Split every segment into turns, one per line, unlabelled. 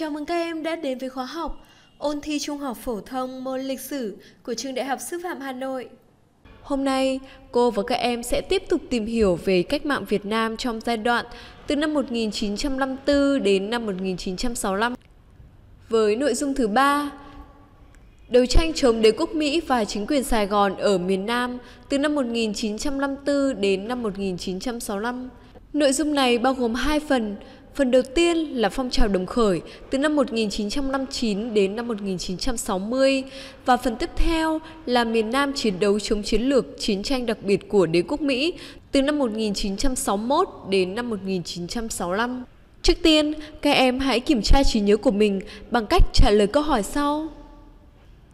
Chào mừng các em đã đến với khóa học Ôn thi Trung học Phổ thông môn lịch sử của Trường Đại học Sư phạm Hà Nội. Hôm nay, cô và các em sẽ tiếp tục tìm hiểu về cách mạng Việt Nam trong giai đoạn từ năm 1954 đến năm 1965. Với nội dung thứ ba, đấu tranh chống đế quốc Mỹ và chính quyền Sài Gòn ở miền Nam từ năm 1954 đến năm 1965. Nội dung này bao gồm hai phần, Phần đầu tiên là phong trào đồng khởi từ năm 1959 đến năm 1960 và phần tiếp theo là miền Nam chiến đấu chống chiến lược chiến tranh đặc biệt của đế quốc Mỹ từ năm 1961 đến năm 1965. Trước tiên, các em hãy kiểm tra trí nhớ của mình bằng cách trả lời câu hỏi sau.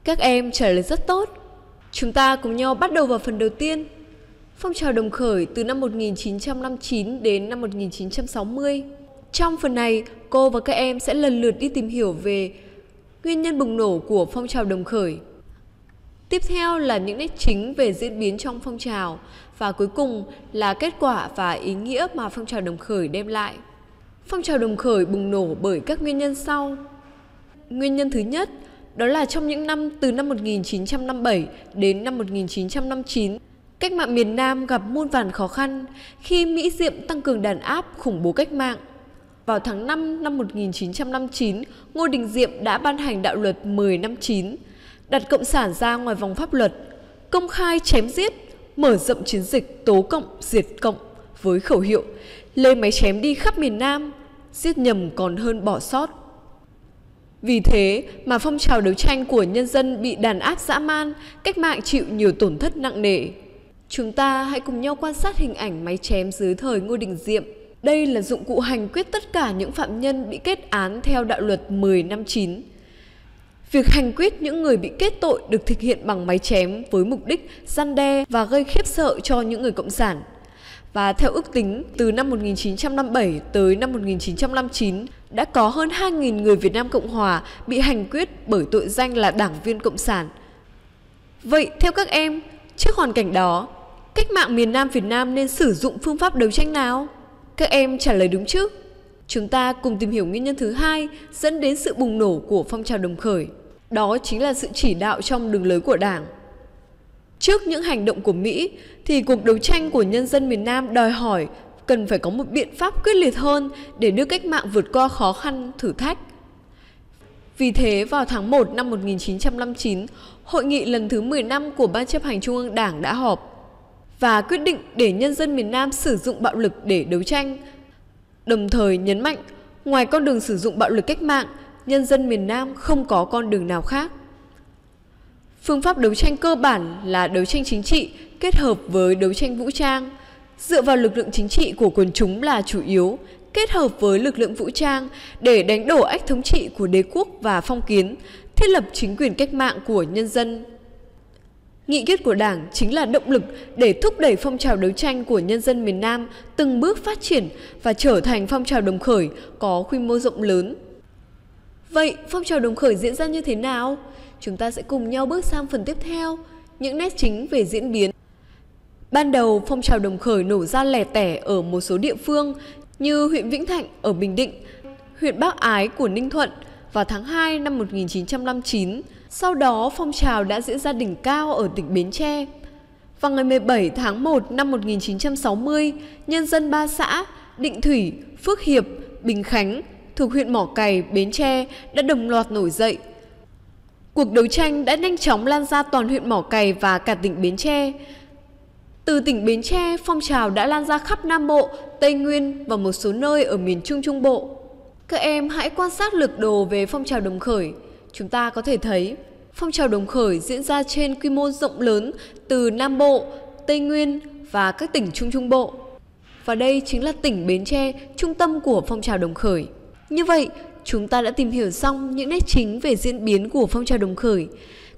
Các em trả lời rất tốt. Chúng ta cùng nhau bắt đầu vào phần đầu tiên. Phong trào đồng khởi từ năm 1959 đến năm 1960. Trong phần này, cô và các em sẽ lần lượt đi tìm hiểu về nguyên nhân bùng nổ của phong trào đồng khởi. Tiếp theo là những nét chính về diễn biến trong phong trào và cuối cùng là kết quả và ý nghĩa mà phong trào đồng khởi đem lại. Phong trào đồng khởi bùng nổ bởi các nguyên nhân sau. Nguyên nhân thứ nhất, đó là trong những năm từ năm 1957 đến năm 1959, cách mạng miền Nam gặp muôn vàn khó khăn khi Mỹ Diệm tăng cường đàn áp khủng bố cách mạng vào tháng 5 năm 1959, Ngô Đình Diệm đã ban hành đạo luật 1059, đặt Cộng sản ra ngoài vòng pháp luật, công khai chém giết, mở rộng chiến dịch tố cộng diệt cộng với khẩu hiệu Lê máy chém đi khắp miền Nam, giết nhầm còn hơn bỏ sót. Vì thế mà phong trào đấu tranh của nhân dân bị đàn áp dã man, cách mạng chịu nhiều tổn thất nặng nề. Chúng ta hãy cùng nhau quan sát hình ảnh máy chém dưới thời Ngô Đình Diệm đây là dụng cụ hành quyết tất cả những phạm nhân bị kết án theo đạo luật 10 năm 9. Việc hành quyết những người bị kết tội được thực hiện bằng máy chém với mục đích gian đe và gây khiếp sợ cho những người cộng sản. Và theo ước tính, từ năm 1957 tới năm 1959, đã có hơn 2.000 người Việt Nam Cộng Hòa bị hành quyết bởi tội danh là đảng viên Cộng sản. Vậy theo các em, trước hoàn cảnh đó, cách mạng miền Nam Việt Nam nên sử dụng phương pháp đấu tranh nào? Các em trả lời đúng chứ? Chúng ta cùng tìm hiểu nguyên nhân thứ hai dẫn đến sự bùng nổ của phong trào đồng khởi. Đó chính là sự chỉ đạo trong đường lối của Đảng. Trước những hành động của Mỹ thì cuộc đấu tranh của nhân dân miền Nam đòi hỏi cần phải có một biện pháp quyết liệt hơn để đưa cách mạng vượt qua khó khăn, thử thách. Vì thế, vào tháng 1 năm 1959, hội nghị lần thứ 10 năm của Ban chấp hành Trung ương Đảng đã họp và quyết định để nhân dân miền Nam sử dụng bạo lực để đấu tranh. Đồng thời nhấn mạnh, ngoài con đường sử dụng bạo lực cách mạng, nhân dân miền Nam không có con đường nào khác. Phương pháp đấu tranh cơ bản là đấu tranh chính trị kết hợp với đấu tranh vũ trang, dựa vào lực lượng chính trị của quần chúng là chủ yếu, kết hợp với lực lượng vũ trang để đánh đổ ách thống trị của đế quốc và phong kiến, thiết lập chính quyền cách mạng của nhân dân. Nghị quyết của Đảng chính là động lực để thúc đẩy phong trào đấu tranh của nhân dân miền Nam từng bước phát triển và trở thành phong trào đồng khởi có quy mô rộng lớn. Vậy phong trào đồng khởi diễn ra như thế nào? Chúng ta sẽ cùng nhau bước sang phần tiếp theo, những nét chính về diễn biến. Ban đầu, phong trào đồng khởi nổ ra lẻ tẻ ở một số địa phương như huyện Vĩnh Thạnh ở Bình Định, huyện Bắc Ái của Ninh Thuận vào tháng 2 năm 1959 sau đó, phong trào đã diễn ra đỉnh cao ở tỉnh Bến Tre. Vào ngày 17 tháng 1 năm 1960, nhân dân ba xã Định Thủy, Phước Hiệp, Bình Khánh thuộc huyện Mỏ Cày, Bến Tre đã đồng loạt nổi dậy. Cuộc đấu tranh đã nhanh chóng lan ra toàn huyện Mỏ Cày và cả tỉnh Bến Tre. Từ tỉnh Bến Tre, phong trào đã lan ra khắp Nam Bộ, Tây Nguyên và một số nơi ở miền Trung Trung Bộ. Các em hãy quan sát lược đồ về phong trào đồng khởi – chúng ta có thể thấy phong trào đồng khởi diễn ra trên quy mô rộng lớn từ Nam Bộ, Tây Nguyên và các tỉnh Trung Trung Bộ. Và đây chính là tỉnh Bến Tre, trung tâm của phong trào đồng khởi. Như vậy, chúng ta đã tìm hiểu xong những nét chính về diễn biến của phong trào đồng khởi.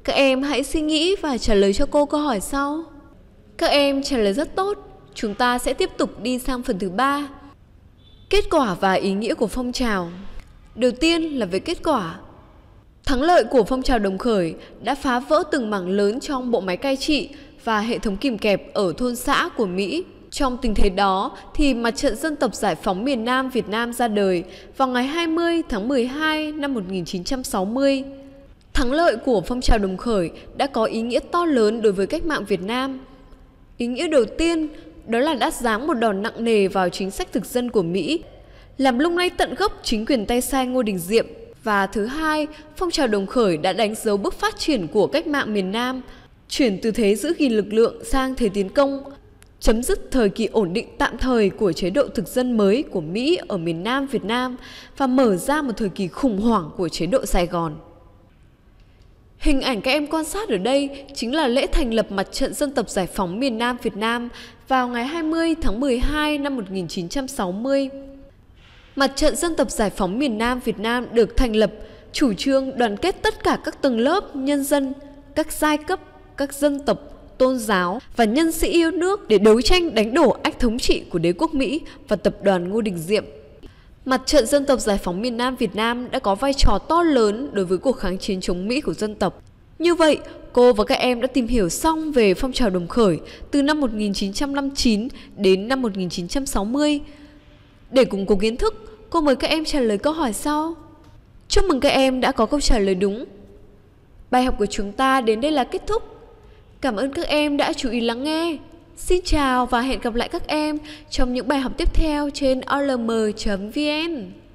Các em hãy suy nghĩ và trả lời cho cô câu hỏi sau. Các em trả lời rất tốt, chúng ta sẽ tiếp tục đi sang phần thứ ba. Kết quả và ý nghĩa của phong trào. Đầu tiên là về kết quả. Thắng lợi của phong trào đồng khởi đã phá vỡ từng mảng lớn trong bộ máy cai trị và hệ thống kìm kẹp ở thôn xã của Mỹ. Trong tình thế đó thì Mặt trận Dân tộc Giải phóng miền Nam Việt Nam ra đời vào ngày 20 tháng 12 năm 1960. Thắng lợi của phong trào đồng khởi đã có ý nghĩa to lớn đối với cách mạng Việt Nam. Ý nghĩa đầu tiên đó là đã giáng một đòn nặng nề vào chính sách thực dân của Mỹ, làm lung lay tận gốc chính quyền tay sai Ngô Đình Diệm và thứ hai, phong trào đồng khởi đã đánh dấu bước phát triển của cách mạng miền Nam, chuyển từ thế giữ gìn lực lượng sang thế tiến công, chấm dứt thời kỳ ổn định tạm thời của chế độ thực dân mới của Mỹ ở miền Nam Việt Nam và mở ra một thời kỳ khủng hoảng của chế độ Sài Gòn. Hình ảnh các em quan sát ở đây chính là lễ thành lập Mặt trận Dân tộc Giải phóng miền Nam Việt Nam vào ngày 20 tháng 12 năm 1960. Mặt trận dân tộc giải phóng miền Nam Việt Nam được thành lập, chủ trương đoàn kết tất cả các tầng lớp, nhân dân, các giai cấp, các dân tộc, tôn giáo và nhân sĩ yêu nước để đấu tranh đánh đổ ách thống trị của đế quốc Mỹ và tập đoàn Ngô Đình Diệm. Mặt trận dân tộc giải phóng miền Nam Việt Nam đã có vai trò to lớn đối với cuộc kháng chiến chống Mỹ của dân tộc. Như vậy, cô và các em đã tìm hiểu xong về phong trào đồng khởi từ năm 1959 đến năm 1960. Để củng cố kiến thức, cô mời các em trả lời câu hỏi sau. Chúc mừng các em đã có câu trả lời đúng. Bài học của chúng ta đến đây là kết thúc. Cảm ơn các em đã chú ý lắng nghe. Xin chào và hẹn gặp lại các em trong những bài học tiếp theo trên olm e vn